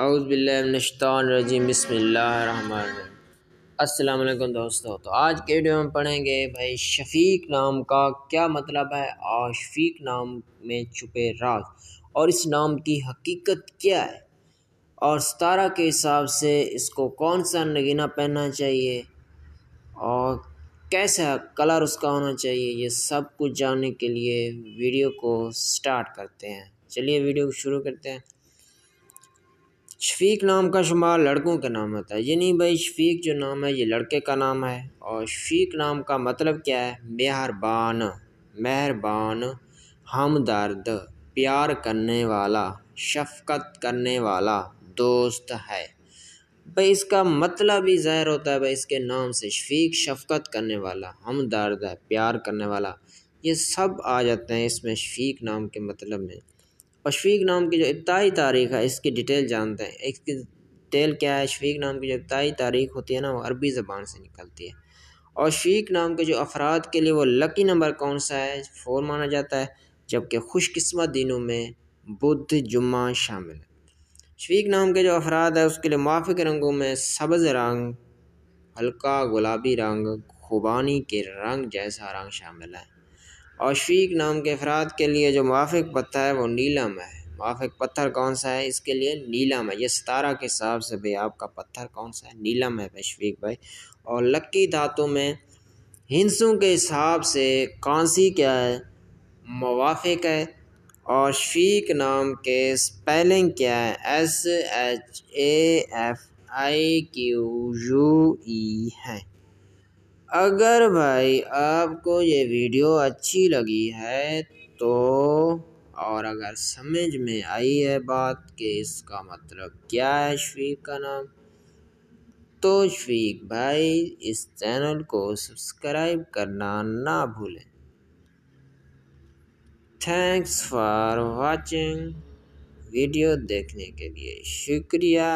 अस्सलाम वालेकुम दोस्तों तो आज के वीडियो में पढ़ेंगे भाई शफीक नाम का क्या मतलब है और शफीक नाम में छुपे राज और इस नाम की हकीकत क्या है और सतारा के हिसाब से इसको कौन सा नगीना पहनना चाहिए और कैसा कलर उसका होना चाहिए ये सब कुछ जानने के लिए वीडियो को स्टार्ट करते हैं चलिए वीडियो को शुरू करते हैं शफीक नाम का शुमार लड़कों के नाम होता है यानी भाई शफीक जो नाम है ये लड़के का नाम है और शफीक नाम का मतलब क्या है मेहरबान मेहरबान हमदर्द प्यार करने वाला शफकत करने वाला दोस्त है भाई इसका मतलब ही ज़ाहिर होता है भाई इसके नाम से शफीक शफकत करने वाला हमदर्द है प्यार करने वाला ये सब आ जाते हैं इसमें शफीक नाम के मतलब में और शफीक नाम की जो इब्ताई तारीख़ है इसकी डिटेल जानते हैं इसकी डिटेल क्या है शफीक नाम की जो इब्ताई तारीख़ होती है ना वो अरबी ज़बान से निकलती है और शफीक नाम के जो अफराद के लिए वो लकी नंबर कौन सा है फोर माना जाता है जबकि खुशकस्मत दिनों में बुध जुम्मा शामिल है शफीक नाम के जो अफराद है उसके लिए माफिक रंगों में सब्ज़ रंग हल्का गुलाबी रंग खुबानी के रंग जैसा रंग शामिल है और शीक नाम के अफराद के लिए जो मुआफ़ पत्थर है वो नीलम है मुआफ़ पत्थर कौन सा है इसके लिए नीलम है ये सतारा के हिसाब से भाई आपका पत्थर कौन सा है नीलम है भाई शवीक भाई और लक्की धातु में हिंसों के हिसाब से सी क्या है मुआफ़ है और शीक नाम के स्पेलिंग क्या है S H A F I Q U E है अगर भाई आपको ये वीडियो अच्छी लगी है तो और अगर समझ में आई है बात कि इसका मतलब क्या है शफीक का नाम तो शफीक भाई इस चैनल को सब्सक्राइब करना ना भूलें थैंक्स फॉर वाचिंग वीडियो देखने के लिए शुक्रिया